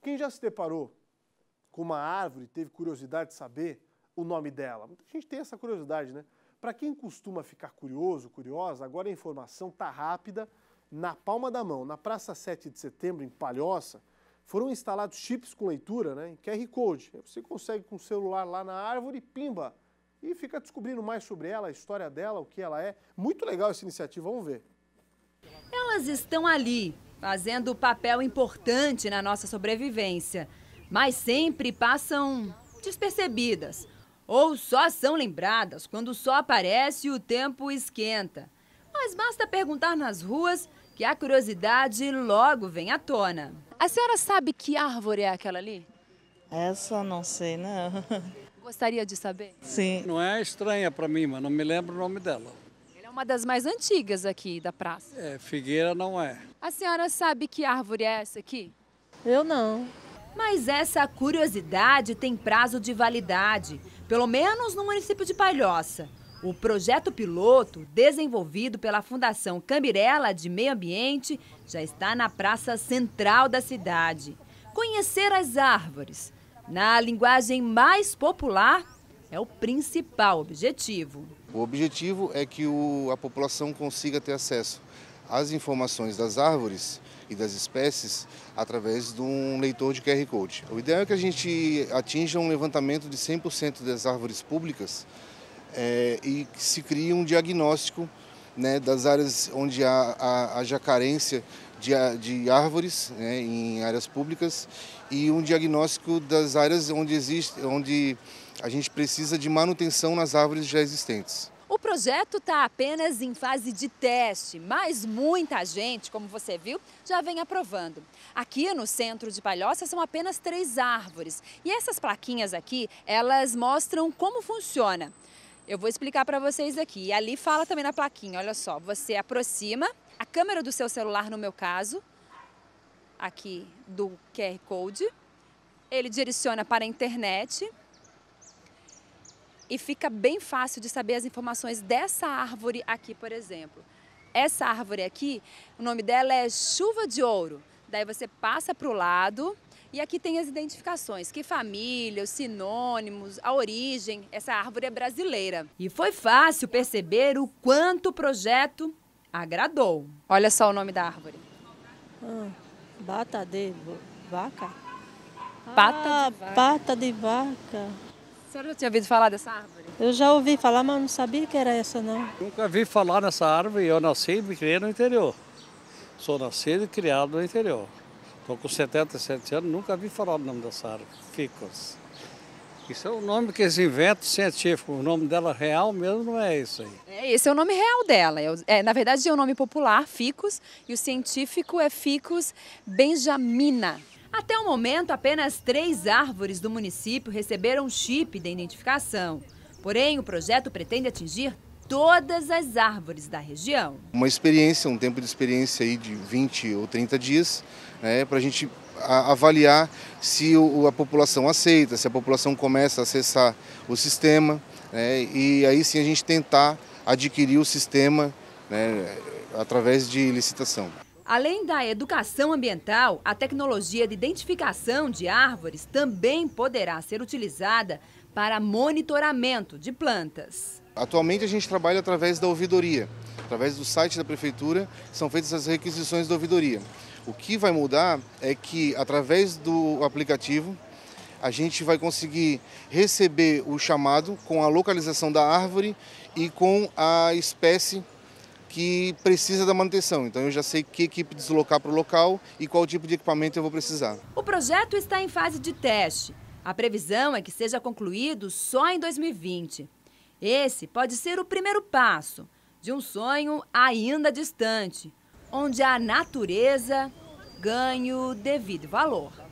Quem já se deparou com uma árvore e teve curiosidade de saber o nome dela? Muita gente tem essa curiosidade, né? Para quem costuma ficar curioso, curiosa, agora a informação tá rápida, na palma da mão. Na Praça 7 de Setembro, em Palhoça, foram instalados chips com leitura, né, em QR Code. Você consegue com o celular lá na árvore, pimba, e fica descobrindo mais sobre ela, a história dela, o que ela é. Muito legal essa iniciativa, vamos ver. Elas estão ali, fazendo papel importante na nossa sobrevivência, mas sempre passam despercebidas ou só são lembradas quando só aparece e o tempo esquenta. Mas basta perguntar nas ruas que a curiosidade logo vem à tona. A senhora sabe que árvore é aquela ali? Essa não sei, não. Né? Gostaria de saber? Sim. Não é estranha para mim, mas não me lembro o nome dela. É uma das mais antigas aqui da praça. É, figueira não é. A senhora sabe que árvore é essa aqui? Eu não. Mas essa curiosidade tem prazo de validade, pelo menos no município de Palhoça. O projeto piloto, desenvolvido pela Fundação Cambirela de Meio Ambiente, já está na praça central da cidade. Conhecer as árvores, na linguagem mais popular, é o principal objetivo. O objetivo é que o, a população consiga ter acesso às informações das árvores e das espécies através de um leitor de QR Code. O ideal é que a gente atinja um levantamento de 100% das árvores públicas é, e que se crie um diagnóstico né, das áreas onde há, há, haja carência de, de árvores né, em áreas públicas e um diagnóstico das áreas onde existe, onde a gente precisa de manutenção nas árvores já existentes. O projeto está apenas em fase de teste, mas muita gente, como você viu, já vem aprovando. Aqui no centro de Palhoça são apenas três árvores e essas plaquinhas aqui, elas mostram como funciona. Eu vou explicar para vocês aqui. E ali fala também na plaquinha, olha só, você aproxima a câmera do seu celular, no meu caso, aqui do QR Code, ele direciona para a internet e fica bem fácil de saber as informações dessa árvore aqui, por exemplo. Essa árvore aqui, o nome dela é chuva de ouro. Daí você passa para o lado e aqui tem as identificações, que família, os sinônimos, a origem. Essa árvore é brasileira. E foi fácil perceber o quanto o projeto agradou. Olha só o nome da árvore. Ah, bata de vaca. Pata de ah, vaca. Pata de vaca. A senhora já tinha ouvido falar dessa árvore? Eu já ouvi falar, mas não sabia que era essa, não. Nunca vi falar nessa árvore. Eu nasci e me criei no interior. Sou nascido e criado no interior. Estou com 77 anos, nunca vi falar o nome dessa árvore. Ficus. Isso é o nome que eles inventam científico. O nome dela real mesmo não é isso aí. É, esse é o nome real dela. É, é na verdade, é o um nome popular, Ficus, e o científico é Ficus benjamina. Até o momento, apenas três árvores do município receberam chip de identificação. Porém, o projeto pretende atingir todas as árvores da região. Uma experiência, um tempo de experiência aí de 20 ou 30 dias, né, para a gente avaliar se a população aceita, se a população começa a acessar o sistema, né, e aí sim a gente tentar adquirir o sistema né, através de licitação. Além da educação ambiental, a tecnologia de identificação de árvores também poderá ser utilizada para monitoramento de plantas. Atualmente a gente trabalha através da ouvidoria, através do site da prefeitura, são feitas as requisições da ouvidoria. O que vai mudar é que através do aplicativo a gente vai conseguir receber o chamado com a localização da árvore e com a espécie que precisa da manutenção. Então eu já sei que equipe deslocar para o local e qual tipo de equipamento eu vou precisar. O projeto está em fase de teste. A previsão é que seja concluído só em 2020. Esse pode ser o primeiro passo de um sonho ainda distante, onde a natureza ganhe o devido valor.